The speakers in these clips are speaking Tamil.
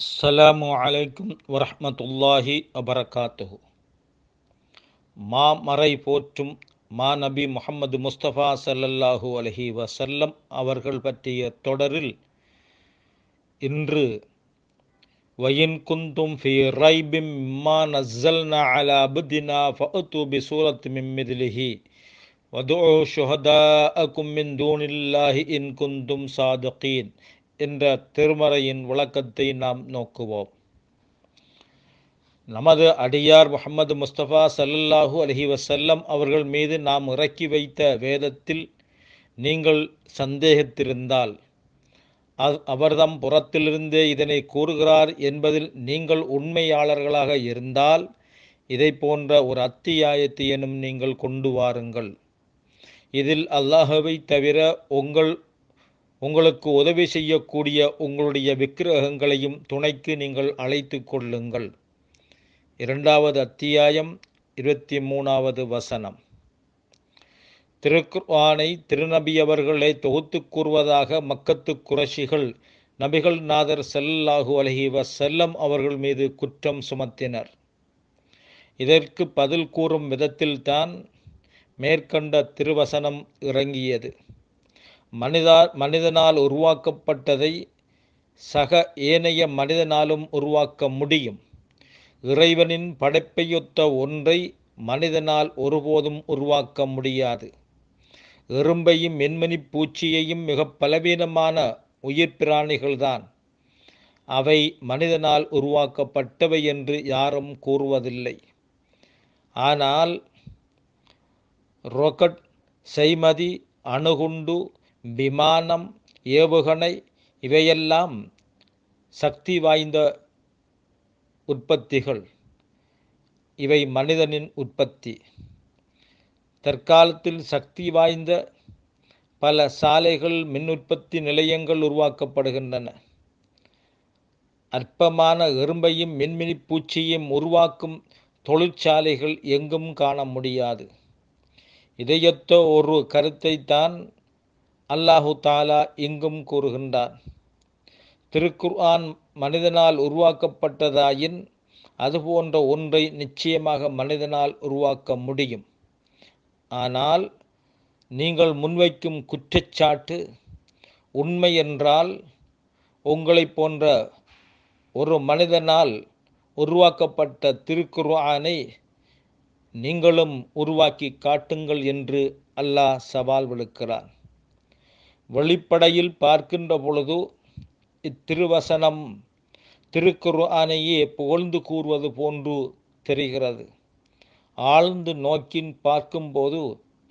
അസ്സലാമു അലൈക്കും വറഹമത്തല്ലാഹി വബർക്കാത്തുഹു മാ മറൈ പോറ്റും മാ നബി മുഹമ്മദ് മുസ്തഫ സല്ലല്ലാഹு அலஹி வசல்லம் அவர்கள் பற்றிய தொடரில் இன்று வயின் குந்தும் ஃபி ரைபிம் மா நஸ்ஸல்னா அலா அப்தினா ஃபஅது பி சூரத் மின் மித்லிஹி வதுஉ ஷுஹதாஅகும் மின் தூனில்லாஹி இன் குந்தும் சாதிகீன் என்ற திருமறையின் விளக்கத்தை நாம் நோக்குவோம் நமது அடியார் முகமது முஸ்தபா சல்லல்லாஹூ அலஹி வசல்லம் அவர்கள் மீது நாம் இறக்கி வைத்த வேதத்தில் நீங்கள் சந்தேகித்திருந்தால் அவர்தம் புறத்திலிருந்தே இதனை கூறுகிறார் என்பதில் நீங்கள் உண்மையாளர்களாக இருந்தால் இதை போன்ற ஒரு அத்தியாயத்தையனும் நீங்கள் கொண்டு வாருங்கள் இதில் அல்லாஹவை தவிர உங்கள் உங்களுக்கு உதவி செய்யக்கூடிய உங்களுடைய விக்கிரகங்களையும் துணைக்கு நீங்கள் அழைத்து கொள்ளுங்கள் இரண்டாவது அத்தியாயம் இருபத்தி மூணாவது வசனம் திருக்குர்வானை திருநபி அவர்களை தொகுத்து கூறுவதாக மக்கத்து குரஷிகள் நபிகள் நாதர் செல்லாகு அழகிவ செல்லம் அவர்கள் மீது குற்றம் சுமத்தினர் இதற்கு பதில் கூறும் விதத்தில்தான் மேற்கண்ட திருவசனம் இறங்கியது மனிதா மனிதனால் உருவாக்கப்பட்டதை சக ஏனைய மனிதனாலும் உருவாக்க முடியும் இறைவனின் படைப்பையொத்த ஒன்றை மனிதனால் ஒருபோதும் உருவாக்க முடியாது எறும்பையும் மென்மணி பூச்சியையும் மிக பலவீனமான உயிர் பிராணிகள்தான் அவை மனிதனால் உருவாக்கப்பட்டவை என்று யாரும் கூறுவதில்லை ஆனால் ரொக்கட் செய்மதி அணுகுண்டு விமானம் ஏவுகணை இவையெல்லாம் சக்தி வாய்ந்த உற்பத்திகள் இவை மனிதனின் உற்பத்தி தற்காலத்தில் சக்தி வாய்ந்த பல சாலைகள் மின் உற்பத்தி நிலையங்கள் உருவாக்கப்படுகின்றன அற்பமான எறும்பையும் மின்மினி பூச்சியையும் உருவாக்கும் தொழிற்சாலைகள் எங்கும் காண முடியாது இதயத்தோ ஒரு கருத்தை தான் அல்லாஹு தாலா இங்கும் கூறுகின்றார் திருக்குர்ஆன் மனிதனால் உருவாக்கப்பட்டதாயின் அதுபோன்ற ஒன்றை நிச்சயமாக மனிதனால் உருவாக்க முடியும் ஆனால் நீங்கள் முன்வைக்கும் குற்றச்சாட்டு உண்மை என்றால் உங்களை போன்ற ஒரு மனிதனால் உருவாக்கப்பட்ட திருக்குர்ஆனை நீங்களும் உருவாக்கி காட்டுங்கள் என்று அல்லாஹ் சவால் விடுக்கிறார் வெளிப்படையில் பார்க்கின்ற பொழுது இத்திருவசனம் ஆனையே புகழ்ந்து கூறுவது போன்று தெரிகிறது ஆழ்ந்து நோக்கின் பார்க்கும்போது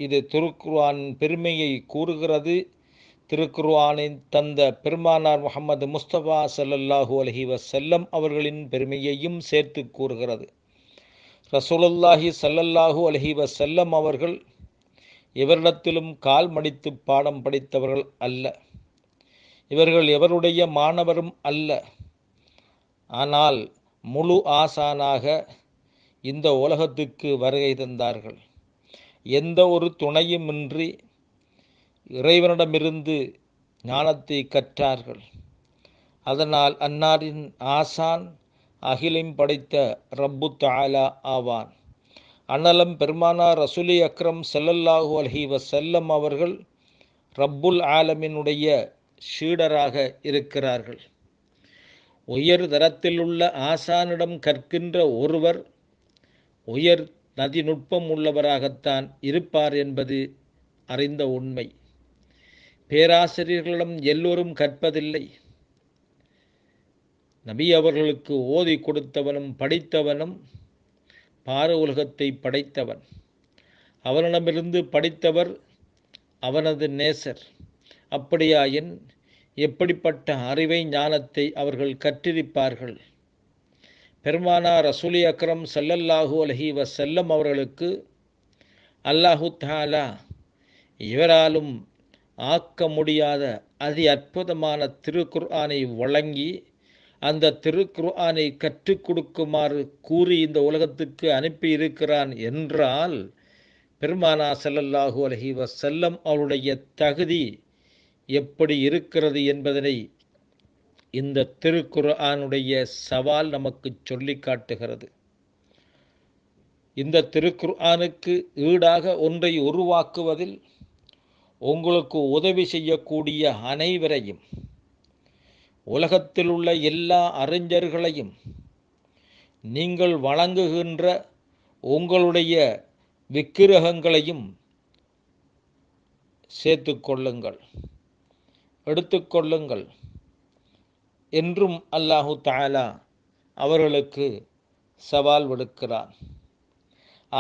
இது திருக்குர்ஆன் பெருமையை கூறுகிறது திருக்குர்ஆனை தந்த பெருமானார் முகமது முஸ்தபா சல்லல்லாஹூ அலஹி வசல்லம் அவர்களின் பெருமையையும் சேர்த்து கூறுகிறது ரசூலுல்லாஹி சல்லல்லாஹூ அலஹி வசல்லம் அவர்கள் இவரிடத்திலும் கால் மடித்து பாடம் படித்தவர்கள் அல்ல இவர்கள் எவருடைய மாணவரும் அல்ல ஆனால் முழு ஆசானாக இந்த உலகத்துக்கு வருகை தந்தார்கள் எந்த ஒரு துணையுமின்றி இறைவனிடமிருந்து ஞானத்தை கற்றார்கள் அதனால் அன்னாரின் ஆசான் அகிலம் படைத்த ரப்பு தாலா ஆவான் அனலம் பெருமானார் ரசூலி அக்ரம் செல்லல்லாஹு அலஹி வசல்லம் அவர்கள் ரப்புல் ஆலமினுடைய ஷீடராக இருக்கிறார்கள் உயர் தரத்தில் உள்ள ஆசானிடம் கற்கின்ற ஒருவர் உயர் நதிநுட்பம் உள்ளவராகத்தான் இருப்பார் என்பது அறிந்த உண்மை பேராசிரியர்களிடம் எல்லோரும் கற்பதில்லை நபி அவர்களுக்கு ஓதி கொடுத்தவனும் படித்தவனும் பார உலகத்தை படைத்தவர் அவனிடமிருந்து படைத்தவர் அவனது நேசர் அப்படியாயின் எப்படிப்பட்ட அறிவை ஞானத்தை அவர்கள் கற்றிருப்பார்கள் பெருமானா ரசூலி அக்ரம் சல்லல்லாஹூ அலஹி வசல்லம் அவர்களுக்கு அல்லாஹு தாலா இவராலும் ஆக்க முடியாத அதி அற்புதமான திருக்குர் ஆனை வழங்கி அந்த திருக்குர்ஆனை கற்றுக் கொடுக்குமாறு கூறி இந்த உலகத்துக்கு அனுப்பி இருக்கிறான் என்றால் பெருமானா செல்லல்லாஹு அலஹி வசல்லம் அவருடைய தகுதி எப்படி இருக்கிறது என்பதனை இந்த திருக்குர்ஆனுடைய சவால் நமக்கு சொல்லி காட்டுகிறது இந்த திருக்குர்ஆனுக்கு ஈடாக ஒன்றை உருவாக்குவதில் உங்களுக்கு உதவி செய்யக்கூடிய அனைவரையும் உலகத்தில் உள்ள எல்லா அறிஞர்களையும் நீங்கள் வழங்குகின்ற உங்களுடைய விக்கிரகங்களையும் சேர்த்து கொள்ளுங்கள் எடுத்துக்கொள்ளுங்கள் என்றும் அல்லாஹு தாலா அவர்களுக்கு சவால் விடுக்கிறார்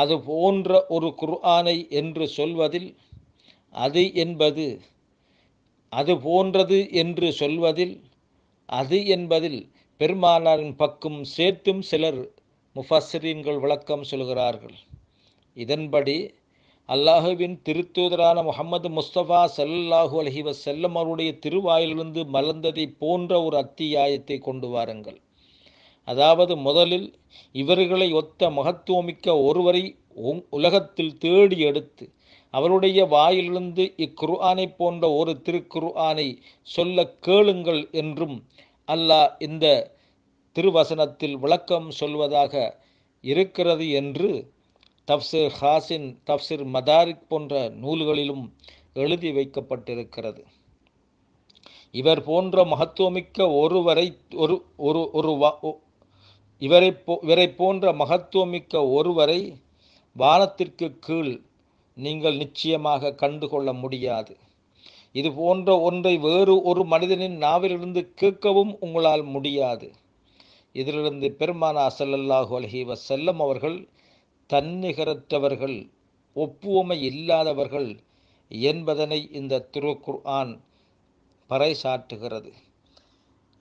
அது போன்ற ஒரு குர்ஆனை என்று சொல்வதில் அது என்பது அது போன்றது என்று சொல்வதில் அது என்பதில் பெருமானாரின் பக்கம் சேர்த்தும் சிலர் முஃபஸ்ரீன்கள் விளக்கம் சொல்கிறார்கள் இதன்படி அல்லாஹுவின் திருத்தூதரான முகமது முஸ்தபா சல்லாஹூ அலஹிவ செல்லம் அவருடைய திருவாயிலிருந்து மலர்ந்ததை போன்ற ஒரு அத்தியாயத்தை கொண்டு வாருங்கள் அதாவது முதலில் இவர்களை ஒத்த மகத்துவமிக்க ஒருவரை உலகத்தில் தேடி எடுத்து அவருடைய வாயிலிருந்து இக்குர்ஆனை போன்ற ஒரு திருக்குர்ஆனை சொல்ல கேளுங்கள் என்றும் அல்லாஹ் இந்த திருவசனத்தில் விளக்கம் சொல்வதாக இருக்கிறது என்று தப்சிர் ஹாசின் தப்சிர் மதாரிக் போன்ற நூல்களிலும் எழுதி வைக்கப்பட்டிருக்கிறது இவர் போன்ற மகத்துவமிக்க ஒருவரை ஒரு ஒரு ஒரு இவரை போ இவரை போன்ற மகத்துவமிக்க ஒருவரை வானத்திற்கு கீழ் நீங்கள் நிச்சயமாக கண்டுகொள்ள முடியாது இது போன்ற ஒன்றை வேறு ஒரு மனிதனின் நாவிலிருந்து கேட்கவும் உங்களால் முடியாது இதிலிருந்து பெருமானா செல்லல்லாஹு அலஹி செல்லம் அவர்கள் தன்னிகரற்றவர்கள் ஒப்புவமை இல்லாதவர்கள் என்பதனை இந்த திருக்குர் ஆன் பறைசாற்றுகிறது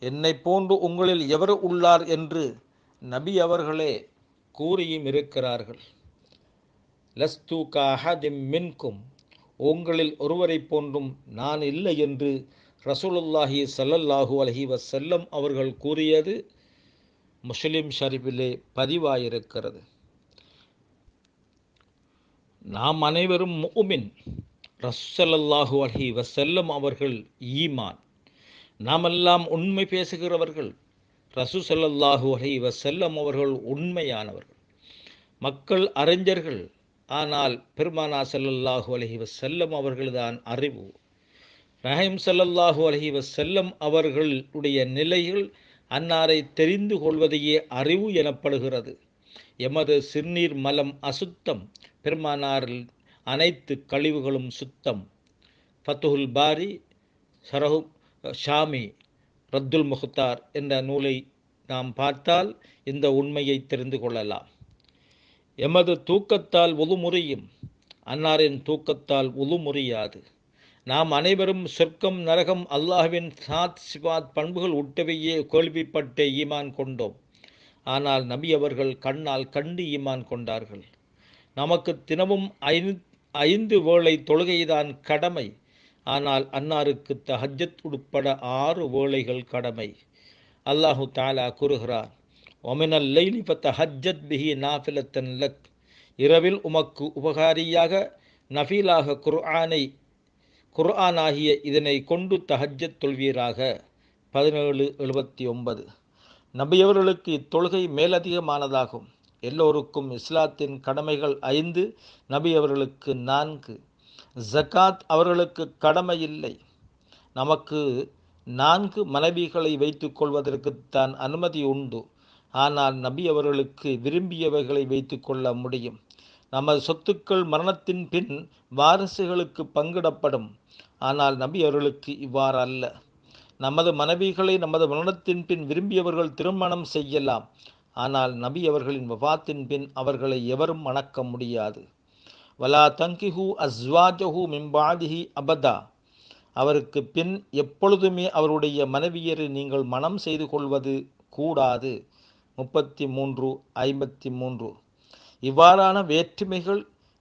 என்னை போன்று உங்களில் எவர் உள்ளார் என்று நபி அவர்களே கூறியும் இருக்கிறார்கள் லஸ்து மின்கும் உங்களில் ஒருவரை போன்றும் நான் இல்லை என்று ரசூலுல்லாஹி சல்லல்லாஹூ அலஹி வசல்லம் அவர்கள் கூறியது முஸ்லிம் ஷரீஃபிலே பதிவாயிருக்கிறது நாம் அனைவரும் முமின் ரசல்லாஹூ அலஹி வசல்லம் அவர்கள் ஈமான் நாமெல்லாம் உண்மை பேசுகிறவர்கள் ரசூ சல்லாஹூ அலஹி வசல்லம் அவர்கள் உண்மையானவர்கள் மக்கள் அறிஞர்கள் ஆனால் பெருமானா செல்லல்லாஹு அலஹி செல்லம் அவர்கள்தான் அறிவு நஹீம் செல்லல்லாஹு அலஹி செல்லம் அவர்களுடைய நிலைகள் அன்னாரை தெரிந்து கொள்வதையே அறிவு எனப்படுகிறது எமது சிறுநீர் மலம் அசுத்தம் பெருமானாரில் அனைத்து கழிவுகளும் சுத்தம் ஃபத்துஹுல் பாரி சரஹு ஷாமி ரத்துல் முஹ்தார் என்ற நூலை நாம் பார்த்தால் இந்த உண்மையை தெரிந்து கொள்ளலாம் எமது தூக்கத்தால் உழுமுறியும் அன்னாரின் தூக்கத்தால் முறியாது நாம் அனைவரும் சொர்க்கம் நரகம் அல்லாஹ்வின் சாத் சிவாத் பண்புகள் உட்டவையே கேள்விப்பட்டே ஈமான் கொண்டோம் ஆனால் நபி அவர்கள் கண்ணால் கண்டு ஈமான் கொண்டார்கள் நமக்கு தினமும் ஐந்து ஐந்து வேளை தொழுகைதான் கடமை ஆனால் அன்னாருக்கு தஹஜத் உட்பட ஆறு வேளைகள் கடமை அல்லாஹு தாலா கூறுகிறான் ஒமினல் லைலி பத்த ஹஜ்ஜத் பிஹி நாஃபிலத்தன் லக் இரவில் உமக்கு உபகாரியாக நஃபீலாக குர்ஆனை குர்ஆன் ஆகிய இதனை கொண்டு தஹஜ்ஜத் தொல்வீராக பதினேழு எழுபத்தி ஒன்பது நபியவர்களுக்கு இத்தொழுகை மேலதிகமானதாகும் எல்லோருக்கும் இஸ்லாத்தின் கடமைகள் ஐந்து நபி அவர்களுக்கு நான்கு ஜக்காத் அவர்களுக்கு கடமை இல்லை நமக்கு நான்கு மனைவிகளை வைத்துக் கொள்வதற்குத்தான் அனுமதி உண்டு ஆனால் நபி அவர்களுக்கு விரும்பியவைகளை வைத்து கொள்ள முடியும் நமது சொத்துக்கள் மரணத்தின் பின் வாரிசுகளுக்கு பங்கிடப்படும் ஆனால் நபி அவர்களுக்கு இவ்வாறு அல்ல நமது மனைவிகளை நமது மரணத்தின் பின் விரும்பியவர்கள் திருமணம் செய்யலாம் ஆனால் நபி அவர்களின் வபாத்தின் பின் அவர்களை எவரும் மணக்க முடியாது வலா தங்கிஹு அஸ்வாஜஹு மிம்பாதிஹி அபதா அவருக்கு பின் எப்பொழுதுமே அவருடைய மனைவியரை நீங்கள் மனம் செய்து கொள்வது கூடாது முப்பத்தி மூன்று ஐம்பத்தி மூன்று இவ்வாறான வேற்றுமைகள்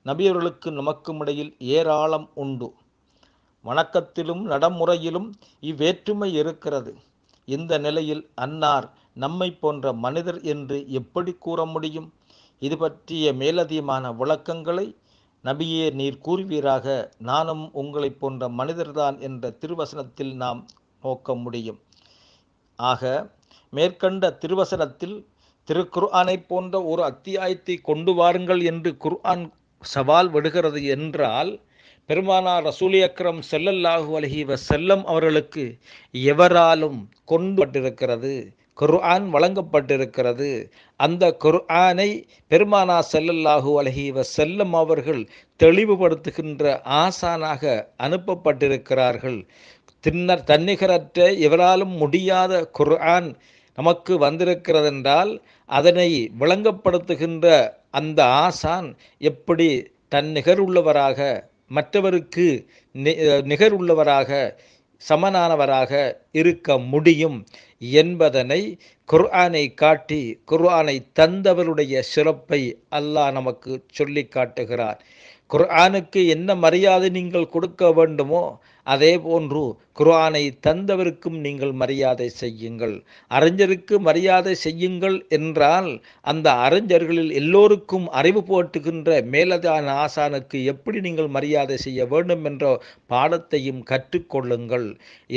நபியவர்களுக்கு நமக்கும் இடையில் ஏராளம் உண்டு வணக்கத்திலும் நடைமுறையிலும் இவ்வேற்றுமை இருக்கிறது இந்த நிலையில் அன்னார் நம்மை போன்ற மனிதர் என்று எப்படி கூற முடியும் இது பற்றிய மேலதிகமான விளக்கங்களை நபியே நீர் கூறுவீராக நானும் உங்களைப் போன்ற மனிதர்தான் என்ற திருவசனத்தில் நாம் நோக்க முடியும் ஆக மேற்கண்ட திருவசனத்தில் திருக்குர்ஆனை போன்ற ஒரு அத்தியாயத்தை கொண்டு வாருங்கள் என்று குர்ஆன் சவால் விடுகிறது என்றால் பெருமானா ரசூலி அக்ரம் செல்லல்லாஹு இவர் செல்லம் அவர்களுக்கு எவராலும் கொண்டு பட்டிருக்கிறது குர்ஆன் வழங்கப்பட்டிருக்கிறது அந்த குர்ஆனை பெருமானா செல்லல்லாஹு அலஹி செல்லம் அவர்கள் தெளிவுபடுத்துகின்ற ஆசானாக அனுப்பப்பட்டிருக்கிறார்கள் தின்னர் தன்னிகரற்ற எவராலும் முடியாத குர்ஆன் நமக்கு வந்திருக்கிறதென்றால் அதனை விளங்கப்படுத்துகின்ற அந்த ஆசான் எப்படி தன் நிகருள்ளவராக மற்றவருக்கு நிகருள்ளவராக சமனானவராக இருக்க முடியும் என்பதனை குர்ஆனை காட்டி குர்ஆனை தந்தவருடைய சிறப்பை அல்லாஹ் நமக்கு சொல்லி காட்டுகிறார் குர்ஆனுக்கு என்ன மரியாதை நீங்கள் கொடுக்க வேண்டுமோ அதேபோன்று குரானை தந்தவருக்கும் நீங்கள் மரியாதை செய்யுங்கள் அறிஞருக்கு மரியாதை செய்யுங்கள் என்றால் அந்த அறிஞர்களில் எல்லோருக்கும் அறிவு போட்டுகின்ற மேலதான ஆசானுக்கு எப்படி நீங்கள் மரியாதை செய்ய வேண்டும் என்ற பாடத்தையும் கற்றுக்கொள்ளுங்கள்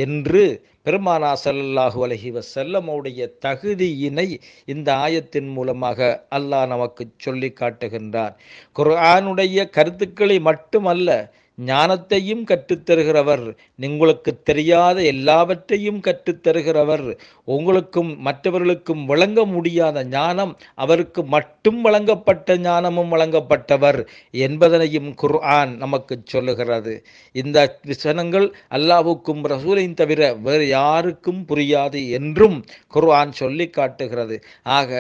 என்று பெருமானா சல்லாஹூ அலஹிவ செல்லமுடைய தகுதியினை இந்த ஆயத்தின் மூலமாக அல்லாஹ் நமக்கு சொல்லி காட்டுகின்றார் குரானுடைய கருத்துக்களை மட்டுமல்ல ஞானத்தையும் கற்றுத்தருகிறவர் உங்களுக்கு தெரியாத எல்லாவற்றையும் கற்றுத்தருகிறவர் உங்களுக்கும் மற்றவர்களுக்கும் வழங்க முடியாத ஞானம் அவருக்கு மட்டும் வழங்கப்பட்ட ஞானமும் வழங்கப்பட்டவர் என்பதனையும் குர்ஆன் நமக்கு சொல்லுகிறது இந்த விசனங்கள் அல்லாவுக்கும் ரசூலையும் தவிர வேறு யாருக்கும் புரியாது என்றும் குர்ஆன் சொல்லி காட்டுகிறது ஆக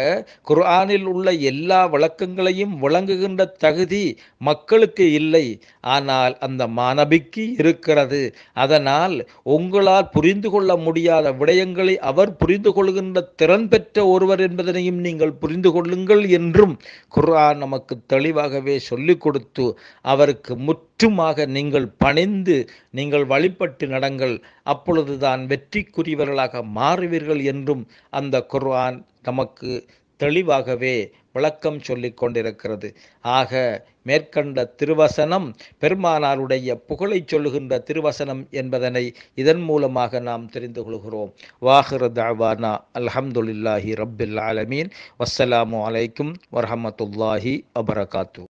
குர்ஆனில் உள்ள எல்லா வழக்கங்களையும் வழங்குகின்ற தகுதி மக்களுக்கு இல்லை ஆனால் அந்த மாணபிக்கு இருக்கிறது அதனால் உங்களால் புரிந்து கொள்ள முடியாத விடயங்களை அவர் புரிந்து கொள்கின்ற திறன் பெற்ற ஒருவர் என்பதனையும் நீங்கள் புரிந்து கொள்ளுங்கள் என்றும் குர்ஆன் நமக்கு தெளிவாகவே சொல்லிக் கொடுத்து அவருக்கு முற்றுமாக நீங்கள் பணிந்து நீங்கள் வழிபட்டு நடங்கள் அப்பொழுதுதான் வெற்றிக்குரியவர்களாக மாறுவீர்கள் என்றும் அந்த குர்ஆன் நமக்கு தெளிவாகவே விளக்கம் சொல்லி கொண்டிருக்கிறது ஆக மேற்கண்ட திருவசனம் பெருமானாருடைய புகழை சொல்லுகின்ற திருவசனம் என்பதனை இதன் மூலமாக நாம் தெரிந்து கொள்கிறோம் வாஹிர தாவானா அல்ஹம்துலில்லாஹி ரப்பில் ஆலமீன் வஸ்ஸலாமு அலைக்கும் வரஹமத்துல்லாஹி அபரகாத்து